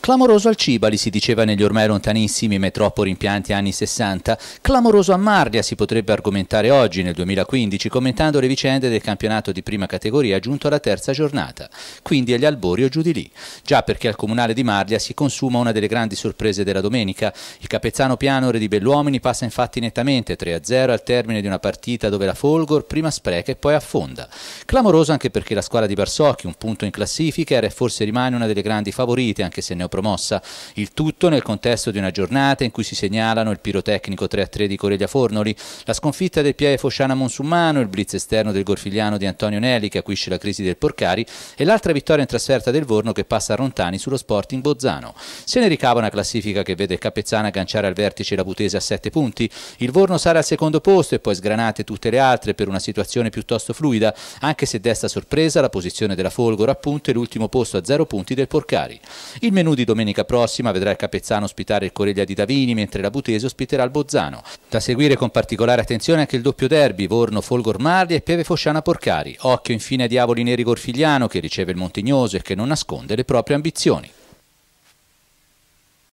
Clamoroso al Cibali si diceva negli ormai lontanissimi metropoli impianti anni 60, clamoroso a Marlia, si potrebbe argomentare oggi nel 2015 commentando le vicende del campionato di prima categoria giunto alla terza giornata, quindi agli albori o giù di lì, già perché al comunale di Marlia si consuma una delle grandi sorprese della domenica, il capezzano piano Re di Belluomini passa infatti nettamente 3-0 al termine di una partita dove la Folgor prima spreca e poi affonda, clamoroso anche perché la squadra di Barsocchi, un punto in classifica, era e forse rimane una delle grandi favorite anche se ne ho promossa. Il tutto nel contesto di una giornata in cui si segnalano il pirotecnico 3-3 di Coreglia Fornoli, la sconfitta del PIE Fosciana Monsummano, il blitz esterno del Gorfigliano di Antonio Nelli che acquisce la crisi del Porcari e l'altra vittoria in trasferta del Vorno che passa a Rontani sullo Sporting Bozzano. Se ne ricava una classifica che vede Capezzana agganciare al vertice la Butese a 7 punti, il Vorno sale al secondo posto e poi sgranate tutte le altre per una situazione piuttosto fluida, anche se desta sorpresa la posizione della Folgora appunto e l'ultimo posto a 0 punti del Porcari. Il menù di Studi domenica prossima vedrà il Capezzano ospitare il Coreglia di Davini, mentre la Butese ospiterà il Bozzano. Da seguire con particolare attenzione anche il doppio derby Vorno-Folgor Marli e Pieve Fosciana Porcari. Occhio infine a Diavoli Neri Gorfigliano che riceve il Montignoso e che non nasconde le proprie ambizioni.